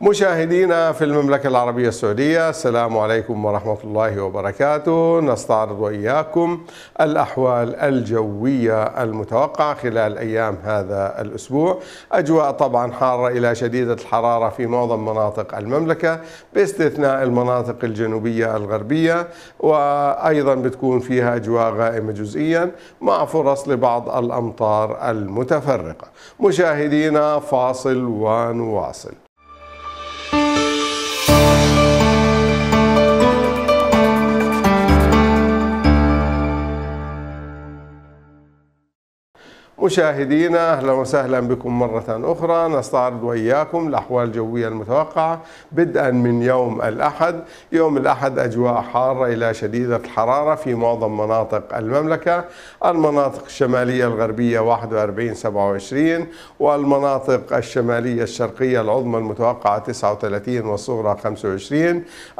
مشاهدينا في المملكة العربية السعودية السلام عليكم ورحمة الله وبركاته نستعرض وإياكم الأحوال الجوية المتوقعة خلال أيام هذا الأسبوع أجواء طبعا حارة إلى شديدة الحرارة في معظم مناطق المملكة باستثناء المناطق الجنوبية الغربية وأيضا بتكون فيها أجواء غائمة جزئيا مع فرص لبعض الأمطار المتفرقة مشاهدينا فاصل ونواصل مشاهدينا اهلا وسهلا بكم مره اخرى نستعرض واياكم الاحوال الجويه المتوقعه بدءا من يوم الاحد، يوم الاحد اجواء حاره الى شديده الحراره في معظم مناطق المملكه، المناطق الشماليه الغربيه 41 27 والمناطق الشماليه الشرقيه العظمى المتوقعه 39 والصغرى 25،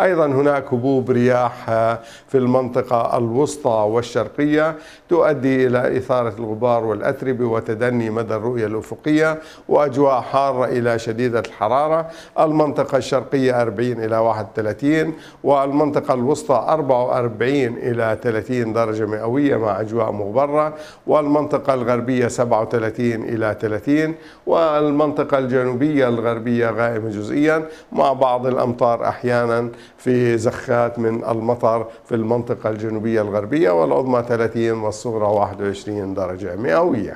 ايضا هناك هبوب رياح آه، في المنطقه الوسطى والشرقيه تؤدي الى اثاره الغبار والاتربه التكريب وتدني مدى الرؤية الأفقية وأجواء حارة إلى شديدة الحرارة المنطقة الشرقية 40 إلى 31 والمنطقة الوسطى 44 إلى 30 درجة مئوية مع أجواء مغبرة والمنطقة الغربية 37 إلى 30 والمنطقة الجنوبية الغربية غائمة جزئيا مع بعض الأمطار أحيانا في زخات من المطر في المنطقة الجنوبية الغربية والعظمى 30 والصغرى 21 درجة مئوية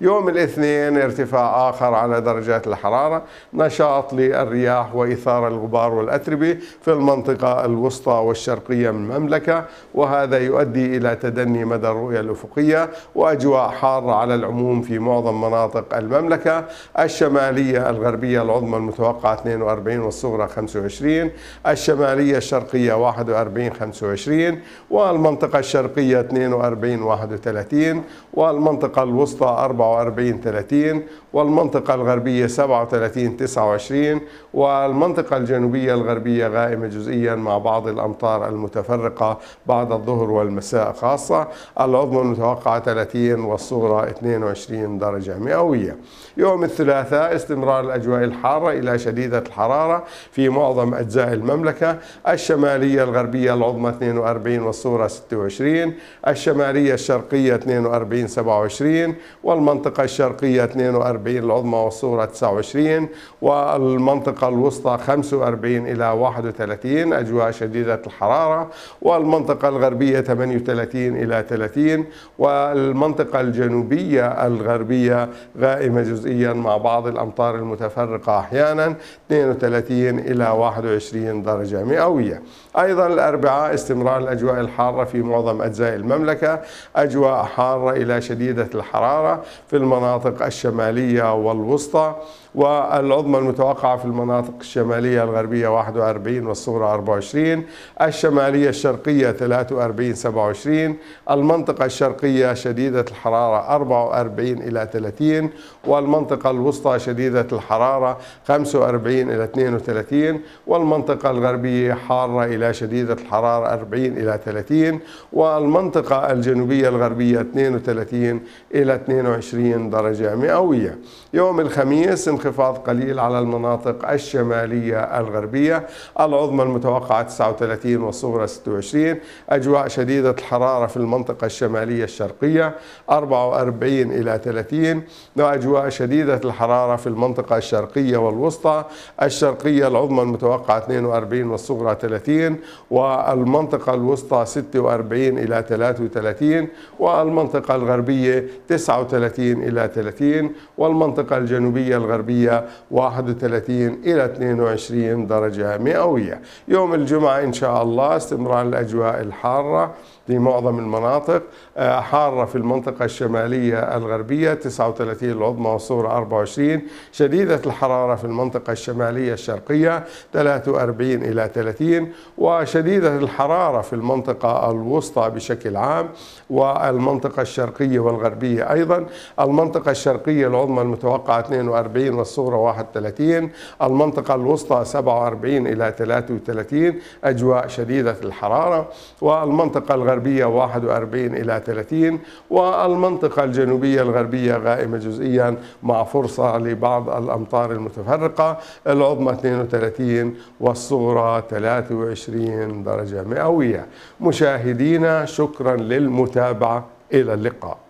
يوم الاثنين ارتفاع آخر على درجات الحرارة نشاط للرياح وإثارة الغبار والأتربة في المنطقة الوسطى والشرقية من المملكة وهذا يؤدي إلى تدني مدى الرؤية الأفقية وأجواء حارة على العموم في معظم مناطق المملكة الشمالية الغربية العظمى المتوقعة 42 والصغرى 25 الشمالية الشرقية 41 25 والمنطقة الشرقية 42 31 والمنطقة الوسطى الوسطى 44 30 والمنطقة الغربية 37 29 والمنطقة الجنوبية الغربية غائمة جزئيا مع بعض الأمطار المتفرقة بعد الظهر والمساء خاصة العظمى المتوقعة 30 والصغرى 22 درجة مئوية يوم الثلاثاء استمرار الأجواء الحارة إلى شديدة الحرارة في معظم أجزاء المملكة الشمالية الغربية العظمى 42 والصغرى 26 الشمالية الشرقية 42 27 والمنطقة الشرقية 42 العظمى والصغرى 29 والمنطقة الوسطى 45 إلى 31 أجواء شديدة الحرارة والمنطقة الغربية 38 إلى 30 والمنطقة الجنوبية الغربية غائمة جزئيا مع بعض الأمطار المتفرقة أحيانا 32 إلى 21 درجة مئوية أيضا الأربعاء استمرار الأجواء الحارة في معظم أجزاء المملكة أجواء حارة إلى شديدة الحرارة الحرارة في المناطق الشمالية والوسطى والعظمى المتوقعة في المناطق الشمالية الغربية 41 والصغرى 24 الشمالية الشرقية 43 27 المنطقة الشرقية شديدة الحرارة 44 إلى 30 والمنطقة الوسطى شديدة الحرارة 45 إلى 32 والمنطقة الغربية حارة إلى شديدة الحرارة 40 إلى 30 والمنطقة الجنوبية الغربية 32 إلى 22 درجة مئوية يوم الخميس انخفاض قليل على المناطق الشمالية الغربية العظمى المتوقعة 39 والصغرى 26 أجواء شديدة الحرارة في المنطقة الشمالية الشرقية 44 إلى 30 وأجواء شديدة الحرارة في المنطقة الشرقية والوسطى الشرقية العظمى المتوقعة 42 والصغرى 30 والمنطقة الوسطى 46 إلى 33 والمنطقة الغربية 9 39 إلى 30 والمنطقة الجنوبية الغربية 31 إلى 22 درجة مئوية يوم الجمعة إن شاء الله استمرار الأجواء الحارة في معظم المناطق آه، حارة في المنطقة الشمالية الغربية 39 العظمى والصورة 24 شديدة الحرارة في المنطقة الشمالية الشرقية 43 إلى 30 وشديدة الحرارة في المنطقة الوسطى بشكل عام والمنطقة الشرقية والغربية أيضا أيضا المنطقة الشرقية العظمى المتوقعة 42 والصغرى 31 المنطقة الوسطى 47 إلى 33 أجواء شديدة الحرارة والمنطقة الغربية 41 إلى 30 والمنطقة الجنوبية الغربية غائمة جزئيا مع فرصة لبعض الأمطار المتفرقة العظمى 32 والصغرى 23 درجة مئوية مشاهدينا شكرا للمتابعة إلى اللقاء